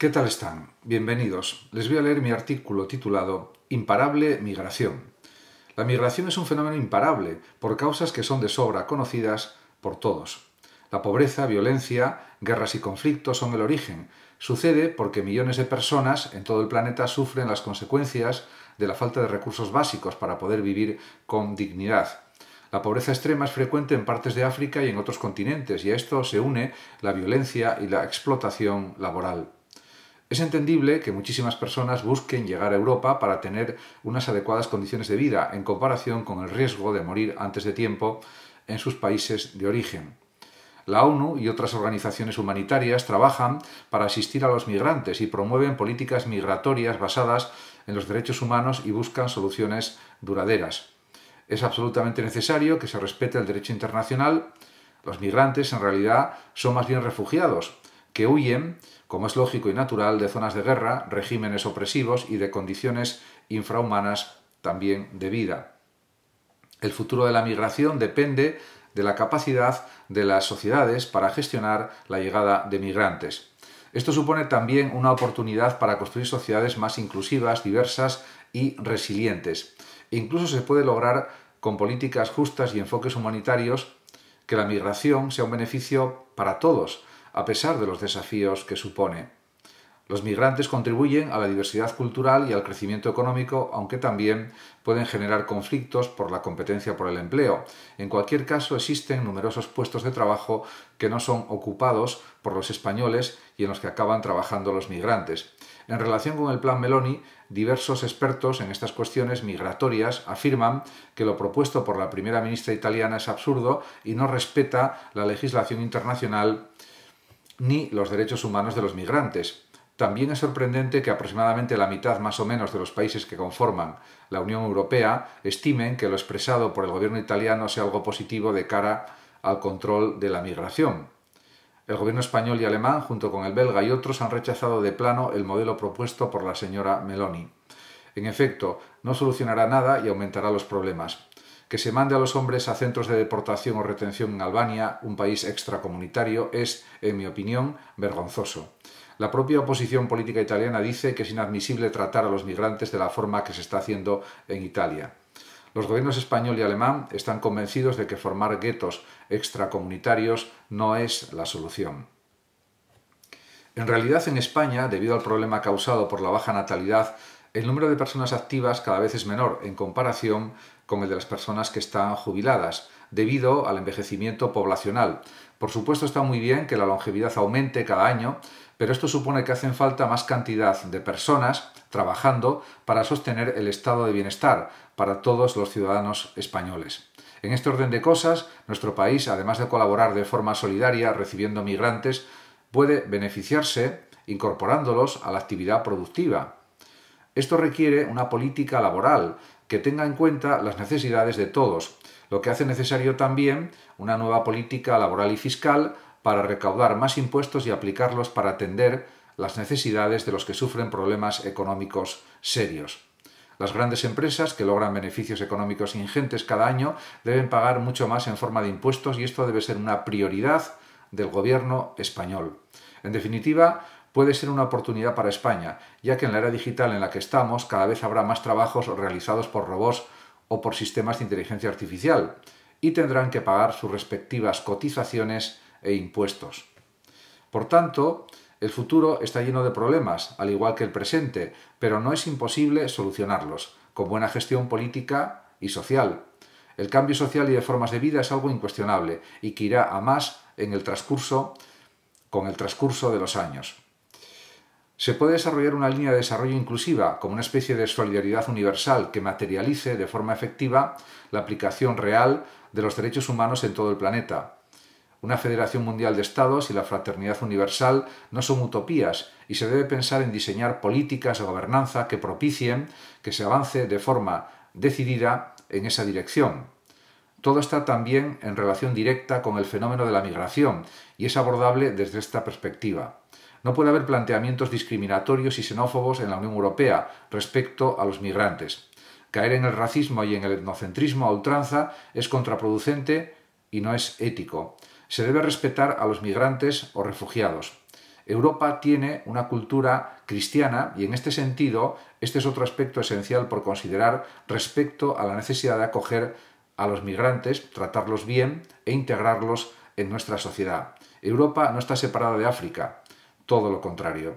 ¿Qué tal están? Bienvenidos. Les voy a leer mi artículo titulado Imparable migración. La migración es un fenómeno imparable por causas que son de sobra conocidas por todos. La pobreza, violencia, guerras y conflictos son el origen. Sucede porque millones de personas en todo el planeta sufren las consecuencias de la falta de recursos básicos para poder vivir con dignidad. La pobreza extrema es frecuente en partes de África y en otros continentes, y a esto se une la violencia y la explotación laboral. Es entendible que muchísimas personas busquen llegar a Europa para tener unas adecuadas condiciones de vida en comparación con el riesgo de morir antes de tiempo en sus países de origen. La ONU y otras organizaciones humanitarias trabajan para asistir a los migrantes y promueven políticas migratorias basadas en los derechos humanos y buscan soluciones duraderas. Es absolutamente necesario que se respete el derecho internacional. Los migrantes en realidad son más bien refugiados, que huyen, como es lógico y natural, de zonas de guerra, regímenes opresivos y de condiciones infrahumanas también de vida. El futuro de la migración depende de la capacidad de las sociedades para gestionar la llegada de migrantes. Esto supone también una oportunidad para construir sociedades más inclusivas, diversas y resilientes. E incluso se puede lograr con políticas justas y enfoques humanitarios que la migración sea un beneficio para todos, a pesar de los desafíos que supone. Los migrantes contribuyen a la diversidad cultural y al crecimiento económico, aunque también pueden generar conflictos por la competencia por el empleo. En cualquier caso, existen numerosos puestos de trabajo que no son ocupados por los españoles y en los que acaban trabajando los migrantes. En relación con el plan Meloni, diversos expertos en estas cuestiones migratorias afirman que lo propuesto por la primera ministra italiana es absurdo y no respeta la legislación internacional ni los derechos humanos de los migrantes. También es sorprendente que aproximadamente la mitad más o menos de los países que conforman la Unión Europea estimen que lo expresado por el gobierno italiano sea algo positivo de cara al control de la migración. El gobierno español y alemán, junto con el belga y otros, han rechazado de plano el modelo propuesto por la señora Meloni. En efecto, no solucionará nada y aumentará los problemas que se mande a los hombres a centros de deportación o retención en Albania, un país extracomunitario, es, en mi opinión, vergonzoso. La propia oposición política italiana dice que es inadmisible tratar a los migrantes de la forma que se está haciendo en Italia. Los gobiernos español y alemán están convencidos de que formar guetos extracomunitarios no es la solución. En realidad en España, debido al problema causado por la baja natalidad, el número de personas activas cada vez es menor en comparación con el de las personas que están jubiladas, debido al envejecimiento poblacional. Por supuesto está muy bien que la longevidad aumente cada año, pero esto supone que hacen falta más cantidad de personas trabajando para sostener el estado de bienestar para todos los ciudadanos españoles. En este orden de cosas, nuestro país, además de colaborar de forma solidaria recibiendo migrantes, puede beneficiarse incorporándolos a la actividad productiva, esto requiere una política laboral que tenga en cuenta las necesidades de todos, lo que hace necesario también una nueva política laboral y fiscal para recaudar más impuestos y aplicarlos para atender las necesidades de los que sufren problemas económicos serios. Las grandes empresas, que logran beneficios económicos ingentes cada año, deben pagar mucho más en forma de impuestos y esto debe ser una prioridad del gobierno español. En definitiva, puede ser una oportunidad para España, ya que en la era digital en la que estamos cada vez habrá más trabajos realizados por robots o por sistemas de inteligencia artificial, y tendrán que pagar sus respectivas cotizaciones e impuestos. Por tanto, el futuro está lleno de problemas, al igual que el presente, pero no es imposible solucionarlos, con buena gestión política y social. El cambio social y de formas de vida es algo incuestionable y que irá a más en el transcurso, con el transcurso de los años. Se puede desarrollar una línea de desarrollo inclusiva como una especie de solidaridad universal que materialice de forma efectiva la aplicación real de los derechos humanos en todo el planeta. Una Federación Mundial de Estados y la fraternidad universal no son utopías y se debe pensar en diseñar políticas de gobernanza que propicien que se avance de forma decidida en esa dirección. Todo está también en relación directa con el fenómeno de la migración y es abordable desde esta perspectiva. No puede haber planteamientos discriminatorios y xenófobos en la Unión Europea respecto a los migrantes. Caer en el racismo y en el etnocentrismo a ultranza es contraproducente y no es ético. Se debe respetar a los migrantes o refugiados. Europa tiene una cultura cristiana y en este sentido este es otro aspecto esencial por considerar respecto a la necesidad de acoger a los migrantes, tratarlos bien e integrarlos en nuestra sociedad. Europa no está separada de África todo lo contrario.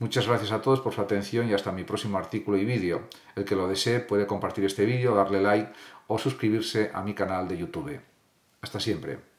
Muchas gracias a todos por su atención y hasta mi próximo artículo y vídeo. El que lo desee puede compartir este vídeo, darle like o suscribirse a mi canal de YouTube. Hasta siempre.